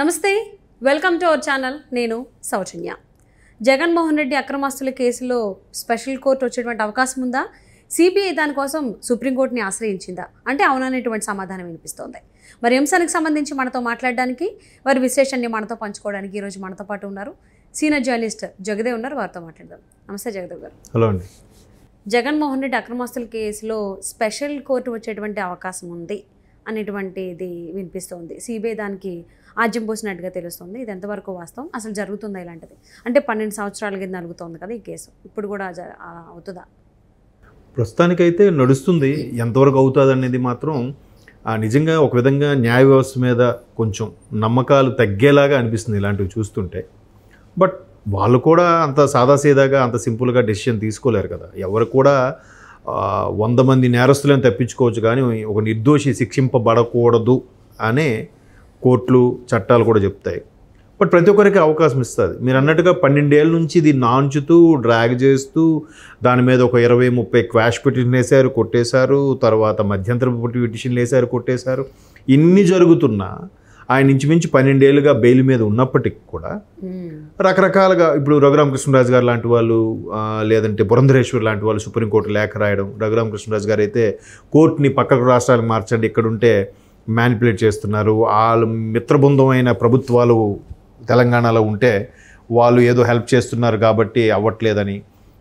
నమస్తే welcome to our channel నేను సౌజన్య జగన్మోహన్ రెడ్డి అక్రమాస్తుల కేసులో స్పెషల్ కోర్టు వచ్చేటువంటి అవకాశం ఉందా సిబిఐ దానికోసం సుప్రీంకోర్టుని ఆశ్రయించిందా అంటే అవుననేటువంటి సమాధానం వినిపిస్తోంది మరి అంశానికి సంబంధించి మనతో మాట్లాడడానికి వారి విశేషాన్ని మనతో పంచుకోవడానికి ఈరోజు మనతో పాటు ఉన్నారు సీనియర్ జర్నలిస్ట్ జగదేవ్ ఉన్నారు వారితో మాట్లాడదాం నమస్తే జగదేవ్ గారు హలో అండి జగన్మోహన్ రెడ్డి అక్రమాస్తుల కేసులో స్పెషల్ కోర్టు వచ్చేటువంటి అవకాశం ఉంది అనేటువంటిది వినిపిస్తోంది సిబిఐ దానికి ఆజ్యం పోసినట్టుగా తెలుస్తుంది ఇది ఎంతవరకు వాస్తవం అసలు జరుగుతుందా ఇలాంటిది అంటే పన్నెండు సంవత్సరాల కింద అలుగుతోంది కదా ఈ కేసు ఇప్పుడు కూడా అవుతుందా ప్రస్తుతానికైతే నడుస్తుంది ఎంతవరకు అవుతుంది అనేది మాత్రం నిజంగా ఒక విధంగా న్యాయ వ్యవస్థ మీద కొంచెం నమ్మకాలు తగ్గేలాగా అనిపిస్తుంది ఇలాంటివి చూస్తుంటే బట్ వాళ్ళు కూడా అంత సాదాసీదాగా అంత సింపుల్గా డెసిషన్ తీసుకోలేరు కదా ఎవరు కూడా వంద మంది నేరస్తులను తప్పించుకోవచ్చు కానీ ఒక నిర్దోషి శిక్షింపబడకూడదు అనే కోర్టులు చట్టాలు కూడా చెప్తాయి బట్ ప్రతి ఒక్కరికి అవకాశం ఇస్తుంది మీరు అన్నట్టుగా పన్నెండేళ్ళ నుంచి ఇది నాంచుతూ డ్రాగ్ చేస్తూ దాని మీద ఒక ఇరవై ముప్పై క్వాష్ పిటిషన్ వేశారు కొట్టేశారు తర్వాత మధ్యంతర పిటిషన్లు వేసారు కొట్టేశారు ఇన్ని జరుగుతున్నా ఆయన ఇంచుమించు పన్నెండేళ్ళుగా బెయిల్ మీద ఉన్నప్పటికి కూడా రకరకాలుగా ఇప్పుడు రఘురామకృష్ణరాజు గారు లాంటి వాళ్ళు లేదంటే పురంధరేశ్వర్ లాంటి వాళ్ళు సుప్రీంకోర్టు లేఖ రాయడం రఘురామకృష్ణరాజు గారు అయితే కోర్టుని పక్క రాష్ట్రాలకు మార్చండి ఇక్కడుంటే మ్యానిపులేట్ చేస్తున్నారు వాళ్ళు మిత్రబృందమైన ప్రభుత్వాలు తెలంగాణలో ఉంటే వాళ్ళు ఏదో హెల్ప్ చేస్తున్నారు కాబట్టి అవ్వట్లేదని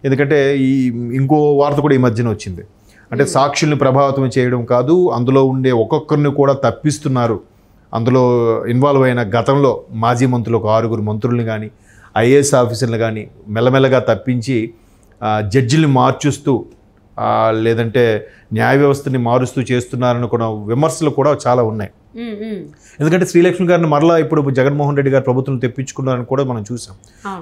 ఎందుకంటే ఈ ఇంకో వార్త కూడా ఈ మధ్యన వచ్చింది అంటే సాక్షుల్ని ప్రభావితం చేయడం కాదు అందులో ఉండే ఒక్కొక్కరిని కూడా తప్పిస్తున్నారు అందులో ఇన్వాల్వ్ అయిన గతంలో మాజీ మంత్రులు ఒక ఆరుగురు మంత్రులను కానీ ఐఏఎస్ ఆఫీసర్లు కానీ మెల్లమెల్లగా తప్పించి జడ్జిల్ని మార్చుస్తూ లేదంటే న్యాయ వ్యవస్థని మారుస్తూ చేస్తున్నారని కూడా విమర్శలు కూడా చాలా ఉన్నాయి ఎందుకంటే శ్రీలక్ష్మి గారిని మరలా ఇప్పుడు జగన్మోహన్ రెడ్డి గారు ప్రభుత్వం తెప్పించుకున్నారని కూడా మనం చూసాం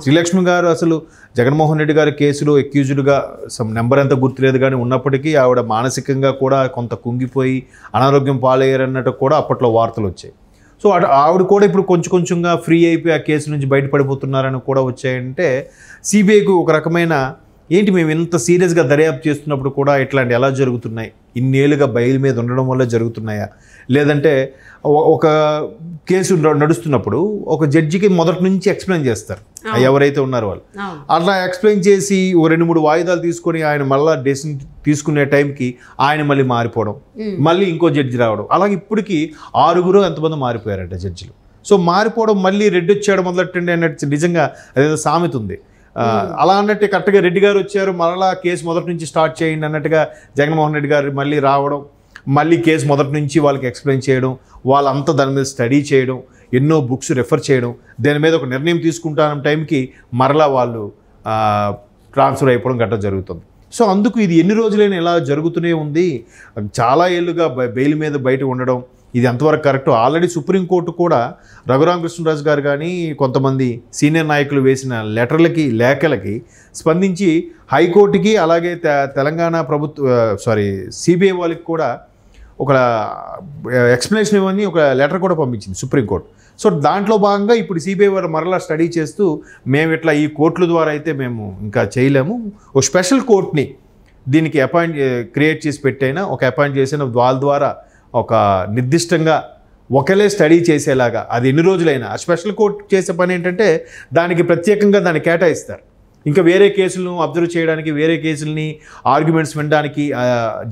శ్రీలక్ష్మి గారు అసలు జగన్మోహన్ రెడ్డి గారి కేసులో ఎక్యూజ్డ్గా సమ్ నెంబర్ ఎంత గుర్తులేదు కానీ ఉన్నప్పటికీ ఆవిడ మానసికంగా కూడా కొంత కుంగిపోయి అనారోగ్యం పాలయ్యారన్నట్టు కూడా అప్పట్లో వార్తలు వచ్చాయి సో అటు ఆవిడ కూడా ఇప్పుడు కొంచెం కొంచెంగా ఫ్రీ అయిపోయి ఆ కేసు నుంచి బయటపడిపోతున్నారని కూడా వచ్చాయంటే సిబిఐకు ఒక రకమైన ఏంటి మేము ఇంత సీరియస్గా దర్యాప్తు చేస్తున్నప్పుడు కూడా ఇట్లాంటి ఎలా జరుగుతున్నాయి ఇన్నేళ్ళుగా బయలు మీద ఉండడం వల్ల జరుగుతున్నాయా లేదంటే ఒక కేసు నడుస్తున్నప్పుడు ఒక జడ్జికి మొదటి నుంచి ఎక్స్ప్లెయిన్ చేస్తారు ఎవరైతే ఉన్నారో వాళ్ళు అట్లా ఎక్స్ప్లెయిన్ చేసి ఓ రెండు మూడు వాయిదాలు తీసుకొని ఆయన మళ్ళీ డెసిషన్ తీసుకునే టైంకి ఆయన మళ్ళీ మారిపోవడం మళ్ళీ ఇంకో జడ్జి రావడం అలాగే ఇప్పటికీ ఆరుగురు ఎంతమంది మారిపోయారంట జడ్జిలు సో మారిపోవడం మళ్ళీ రెడ్ వచ్చాడు మొదలెట్టండి అన్నట్టు నిజంగా అదేదో సామెత ఉంది అలా అన్నట్టు కరెక్ట్గా రెడ్డి గారు వచ్చారు మరలా కేసు మొదటి నుంచి స్టార్ట్ చేయండి అన్నట్టుగా జగన్మోహన్ రెడ్డి గారు మళ్ళీ రావడం మళ్ళీ కేసు మొదటి నుంచి వాళ్ళకి ఎక్స్ప్లెయిన్ చేయడం వాళ్ళంతా దాని మీద స్టడీ చేయడం ఎన్నో బుక్స్ రెఫర్ చేయడం దాని మీద ఒక నిర్ణయం తీసుకుంటాన టైంకి మరలా వాళ్ళు ట్రాన్స్ఫర్ అయిపోవడం గట్ట జరుగుతుంది సో అందుకు ఇది ఎన్ని రోజులైనా ఇలా జరుగుతూనే ఉంది చాలా ఏళ్ళుగా బెయిల్ మీద బయట ఉండడం ఇది ఎంతవరకు కరెక్ట్ ఆల్రెడీ సుప్రీంకోర్టు కూడా రఘురామకృష్ణరాజు గారు కానీ కొంతమంది సీనియర్ నాయకులు వేసిన లెటర్లకి లేఖలకి స్పందించి హైకోర్టుకి అలాగే తెలంగాణ ప్రభుత్వ సారీ సిబిఐ వాళ్ళకి కూడా ఒక ఎక్స్ప్లెనేషన్ ఇవ్వని ఒక లెటర్ కూడా పంపించింది సుప్రీంకోర్టు సో దాంట్లో భాగంగా ఇప్పుడు సిబిఐ వారు మరలా స్టడీ చేస్తూ మేము ఇట్లా ఈ కోర్టుల ద్వారా అయితే మేము ఇంకా చేయలేము ఓ స్పెషల్ కోర్టుని దీనికి అపాయింట్ క్రియేట్ చేసి పెట్టైనా ఒక అపాయింట్ చేసిన వాళ్ళ ద్వారా ఒక నిర్దిష్టంగా ఒకలే స్టడీ చేసేలాగా అది ఎన్ని రోజులైనా ఆ స్పెషల్ కోర్ట్ చేసే పని ఏంటంటే దానికి ప్రత్యేకంగా దాన్ని కేటాయిస్తారు ఇంకా వేరే కేసులను అబ్జర్వ్ చేయడానికి వేరే కేసుల్ని ఆర్గ్యుమెంట్స్ వినడానికి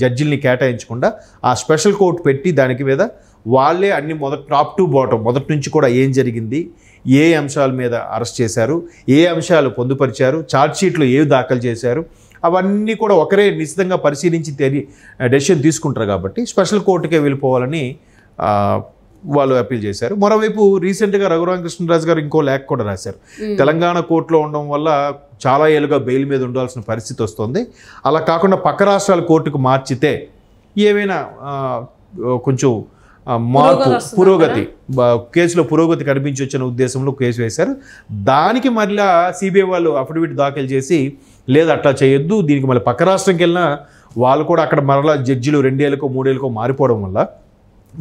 జడ్జిల్ని కేటాయించకుండా ఆ స్పెషల్ కోర్టు పెట్టి దానికి మీద వాళ్ళే అన్ని మొదటి టాప్ టు బాటం మొదటి నుంచి కూడా ఏం జరిగింది ఏ అంశాల మీద అరెస్ట్ చేశారు ఏ అంశాలు పొందుపరిచారు ఛార్జ్షీట్లు ఏవి దాఖలు చేశారు అవన్నీ కూడా ఒకరే నిశ్చితంగా పరిశీలించి తెలి డెసిషన్ తీసుకుంటారు కాబట్టి స్పెషల్ కోర్టుకే వెళ్ళిపోవాలని వాళ్ళు అప్పీల్ చేశారు మరోవైపు రీసెంట్గా రఘురామకృష్ణరాజు గారు ఇంకో లేఖ కూడా రాశారు తెలంగాణ కోర్టులో ఉండడం వల్ల చాలా ఏళ్ళుగా బెయిల్ మీద ఉండాల్సిన పరిస్థితి వస్తుంది అలా కాకుండా పక్క రాష్ట్రాల కోర్టుకు మార్చితే ఏమైనా కొంచెం మార్పు పురోగతి కేసులో పురోగతి కనిపించొచ్చిన ఉద్దేశంలో కేసు వేశారు దానికి మళ్ళా సిబిఐ వాళ్ళు అఫిడవిట్ దాఖలు చేసి లేదు అట్లా చేయొద్దు దీనికి మళ్ళీ పక్క రాష్ట్రంకి వెళ్ళినా వాళ్ళు కూడా అక్కడ మరలా జడ్జిలు రెండేళ్ళకో మూడేళ్ళకో మారిపోవడం వల్ల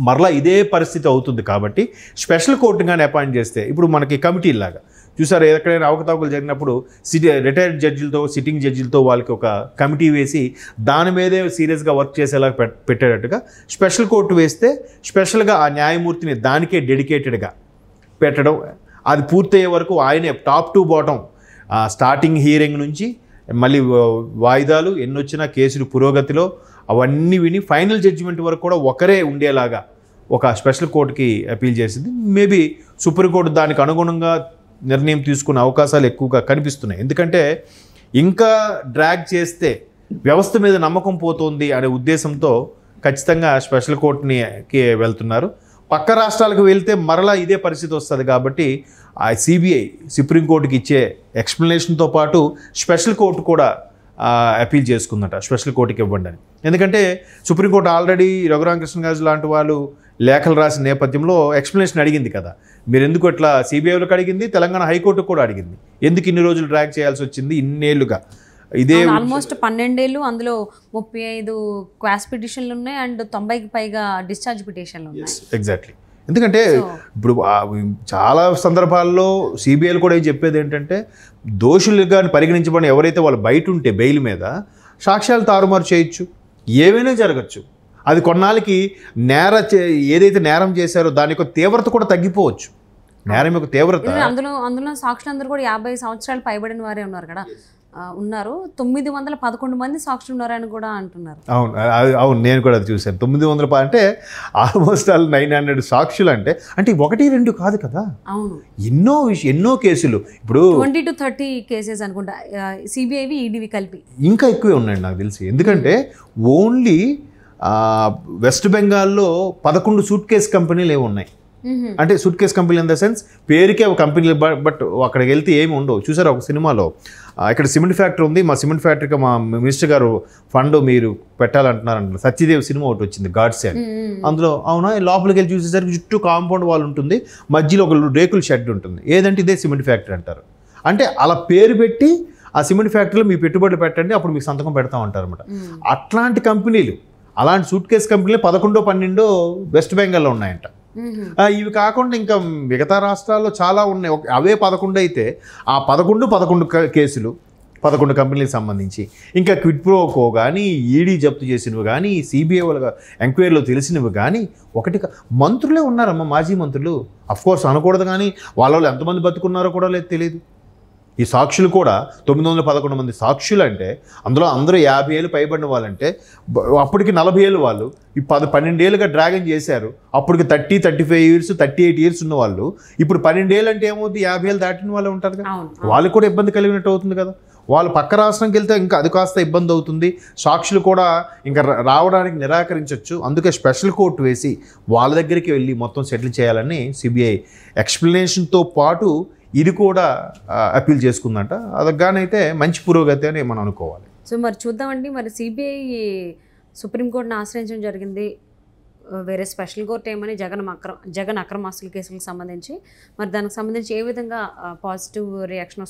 మరలా ఇదే పరిస్థితి అవుతుంది కాబట్టి స్పెషల్ కోర్టుగానే అపాయింట్ చేస్తే ఇప్పుడు మనకి కమిటీ లాగా చూసారు ఎక్కడైనా అవకతవకలు జరిగినప్పుడు సిటీ రిటైర్డ్ జడ్జిలతో సిట్టింగ్ జడ్జిలతో వాళ్ళకి ఒక కమిటీ వేసి దాని మీదే సీరియస్గా వర్క్ చేసేలా పెట్టేటట్టుగా స్పెషల్ కోర్టు వేస్తే స్పెషల్గా ఆ న్యాయమూర్తిని దానికే డెడికేటెడ్గా పెట్టడం అది పూర్తయ్యే వరకు ఆయనే top to bottom starting hearing నుంచి మళ్ళీ వాయిదాలు ఎన్నొచ్చినా కేసులు పురోగతిలో అవన్నీ విని ఫైనల్ జడ్జిమెంట్ వరకు కూడా ఒకరే ఉండేలాగా ఒక స్పెషల్ కోర్టుకి అపీల్ చేసింది మేబీ సుప్రీంకోర్టు దానికి అనుగుణంగా నిర్ణయం తీసుకునే అవకాశాలు ఎక్కువగా కనిపిస్తున్నాయి ఎందుకంటే ఇంకా డ్రాగ్ చేస్తే వ్యవస్థ మీద నమ్మకం పోతుంది అనే ఉద్దేశంతో ఖచ్చితంగా స్పెషల్ కోర్టునికి వెళ్తున్నారు పక్క రాష్ట్రాలకు వెళ్తే మరలా ఇదే పరిస్థితి వస్తుంది కాబట్టి ఆ సిబిఐ సుప్రీంకోర్టుకి ఇచ్చే ఎక్స్ప్లెనేషన్తో పాటు స్పెషల్ కోర్టు కూడా అపీల్ చేసుకుందట స్పెషల్ కోర్టుకి ఇవ్వండి అని ఎందుకంటే సుప్రీంకోర్టు ఆల్రెడీ రఘురామకృష్ణ గాజు లాంటి వాళ్ళు లేఖలు రాసిన నేపథ్యంలో ఎక్స్ప్లెనేషన్ అడిగింది కదా మీరు ఎందుకు అట్లా సిబిఐలకు అడిగింది తెలంగాణ హైకోర్టుకు కూడా అడిగింది ఎందుకు ఇన్ని రోజులు ట్రాక్ చేయాల్సి వచ్చింది ఇన్నేళ్లుగా ఇదే ఆల్మోస్ట్ పన్నెండేళ్ళు అందులో ముప్పై ఐదు క్వాస్ పిటిషన్లు ఉన్నాయి అండ్ తొంభైకి పైగా డిశ్చార్జ్ పిటిషన్లు ఎగ్జాక్ట్లీ ఎందుకంటే ఇప్పుడు చాలా సందర్భాల్లో సిబిఐలు కూడా ఏం చెప్పేది ఏంటంటే దోషులుగా పరిగణించబడిన ఎవరైతే వాళ్ళు బయట ఉంటే బెయిల్ మీద సాక్ష్యాలు తారుమారు చేయొచ్చు ఏవైనా జరగచ్చు అది కొన్నాళ్ళకి నేర ఏదైతే నేరం చేశారో దాని యొక్క తీవ్రత కూడా తగ్గిపోవచ్చు నేరం యొక్క తీవ్రత అందులో అందులో అందరూ కూడా యాభై సంవత్సరాలు పైబడిన వారే ఉన్నారు కదా ఉన్నారు తొమ్మిది వందల పదకొండు మంది సాక్షులు ఉన్నారని కూడా అంటున్నారు అవును అవును నేను కూడా అది చూశాను తొమ్మిది వందల అంటే ఆల్మోస్ట్ ఆల్ నైన్ హండ్రెడ్ సాక్షులు అంటే అంటే ఒకటి రెండు కాదు కదా అవును ఎన్నో విషయం ఎన్నో కేసులు ఇప్పుడు ట్వంటీ టు థర్టీ కేసెస్ అనుకుంటా సిబిఐవి ఈడీవి కలిపి ఇంకా ఎక్కువే ఉన్నాయండి నాకు తెలిసి ఎందుకంటే ఓన్లీ వెస్ట్ బెంగాల్లో పదకొండు సూట్ కేస్ కంపెనీలు ఏమి ఉన్నాయి అంటే suitcase company in the sense పేరుకే ఒక కంపెనీలు బట్ అక్కడికి వెళ్తే ఏమి ఉండవు చూసారు ఒక సినిమాలో ఇక్కడ సిమెంట్ ఫ్యాక్టరీ ఉంది మా సిమెంట్ ఫ్యాక్టరీకి మా మినిస్టర్ గారు ఫండ్ మీరు పెట్టాలంటున్నారంట సత్యదేవ్ సినిమా ఒకటి వచ్చింది గాడ్స్ అని అందులో అవునా లోపలికి వెళ్ళి చూసేసరికి చుట్టూ కాంపౌండ్ వాల్ ఉంటుంది మధ్యలో ఒక రేకుల షెడ్ ఉంటుంది ఏదంటే ఇదే సిమెంట్ ఫ్యాక్టరీ అంటారు అంటే అలా పేరు పెట్టి ఆ సిమెంట్ ఫ్యాక్టరీలో మీ పెట్టుబడులు పెట్టండి అప్పుడు మీకు సంతకం పెడతా ఉంటారు అనమాట అట్లాంటి కంపెనీలు అలాంటి సూట్ కేస్ కంపెనీలు పదకొండో పన్నెండో వెస్ట్ బెంగాల్లో ఉన్నాయంట ఇవి కాకుండా ఇంకా మిగతా రాష్ట్రాల్లో చాలా ఉన్నాయి అవే పదకొండు అయితే ఆ పదకొండు పదకొండు కేసులు పదకొండు కంపెనీలకు సంబంధించి ఇంకా క్విట్ ప్రోకో కానీ ఈడీ జప్తు చేసినవి కానీ సిబిఐ వాళ్ళ ఎంక్వైరీలో తెలిసినవి కానీ ఒకటి మంత్రులే ఉన్నారమ్మ మాజీ మంత్రులు అఫ్కోర్స్ అనకూడదు కానీ వాళ్ళ వాళ్ళు ఎంతమంది బతుకున్నారో కూడా లేదు తెలియదు ఈ సాక్షులు కూడా తొమ్మిది వందల పదకొండు మంది సాక్షులు అంటే అందులో అందరూ యాభై ఏళ్ళు పైబడిన వాళ్ళంటే అప్పటికి నలభై ఏళ్ళు వాళ్ళు ఈ పది పన్నెండేళ్ళుగా డ్రాగన్ చేశారు అప్పటికి thirty thirty five years thirty eight years ఉన్న వాళ్ళు ఇప్పుడు పన్నెండేళ్ళు అంటే ఏమవుతుంది యాభై ఏళ్ళు దాటిన వాళ్ళు ఉంటారు కదా వాళ్ళకి కూడా ఇబ్బంది కలిగినట్టు అవుతుంది కదా వాళ్ళు పక్క రాష్ట్రంకి వెళ్తే ఇంకా అది కాస్త ఇబ్బంది అవుతుంది సాక్షులు కూడా ఇంకా రావడానికి నిరాకరించవచ్చు అందుకే స్పెషల్ కోర్టు వేసి వాళ్ళ దగ్గరికి వెళ్ళి మొత్తం సెటిల్ చేయాలని సిబిఐ ఎక్స్ప్లెనేషన్తో పాటు ఇది కూడా అప్పీల్ చేసుకుందంట అదగ్గానైతే మంచి పురోగతి అని మనం అనుకోవాలి సో మరి చూద్దామండి మరి సిబిఐ సుప్రీంకోర్టును ఆశ్రయించడం జరిగింది వేరే స్పెషల్ కోర్టు ఏమని జగన్ అక్రమ జగన్ అక్రమాస్తుల కేసులకు సంబంధించి మరి దానికి సంబంధించి ఏ విధంగా పాజిటివ్ రియాక్షన్